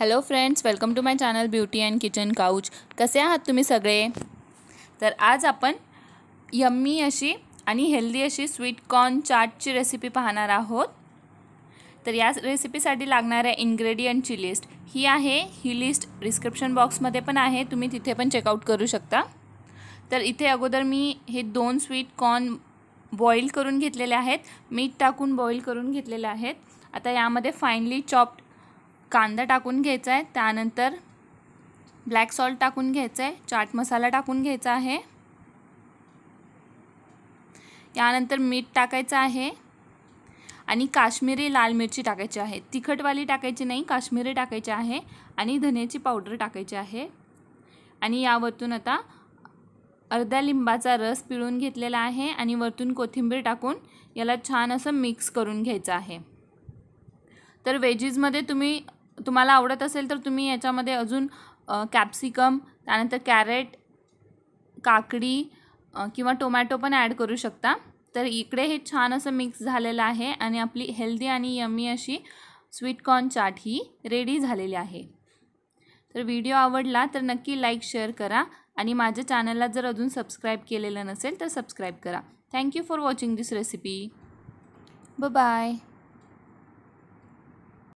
hello friends welcome to my channel beauty and kitchen couch कसे आहात तुम्ही सगळे तर आज आपण यम्मी अशी आणि हेल्दी अशी स्वीट कॉर्न चाटची रेसिपी पाहणार आहोत तर या रेसिपीसाठी लागणाऱ्या इन्ग्रेडियंटची लिस्ट ही आहे ही लिस्ट डिस्क्रिप्शन बॉक्समध्ये पण आहे तुम्ही तिथे पण चेकआउट करू शकता तर इथे अगोदर मी हे दोन स्वीट कॉर्न बॉईल करून घेतलेले आहेत मीठ टाकून बॉईल करून घेतलेले आहेत आता यामध्ये फाईनली चॉप्ड कांदा टाकून घ्यायचा आहे त्यानंतर ब्लॅक सॉल्ट टाकून घ्यायचं आहे चाट मसाला टाकून घ्यायचा आहे यानंतर मीठ टाकायचं आहे आणि काश्मीरी लाल मिरची टाकायची आहे तिखटवाली टाकायची नाही काश्मीरी टाकायची आहे आणि धन्याची पावडर टाकायची आहे आणि यावरतून आता अर्ध्या लिंबाचा रस पिळून घेतलेला आहे आणि वरतून कोथिंबीर टाकून याला छान असं मिक्स करून घ्यायचं आहे तर वेजीजमध्ये तुम्ही तुम्हाला आवडत असेल तर तुम्ही याच्यामध्ये अजून कॅप्सिकम त्यानंतर कॅरेट काकडी किंवा टोमॅटो पण ॲड करू शकता तर इकडे हे छान असं मिक्स झालेलं आहे आणि आपली हेल्दी आणि यम्मी अशी स्वीटकॉर्न चाट ही रेडी झालेली आहे तर व्हिडिओ आवडला तर नक्की लाईक शेअर करा आणि माझ्या चॅनलला जर अजून सबस्क्राईब केलेलं नसेल तर सबस्क्राईब करा thank you for watching this recipe ब बाय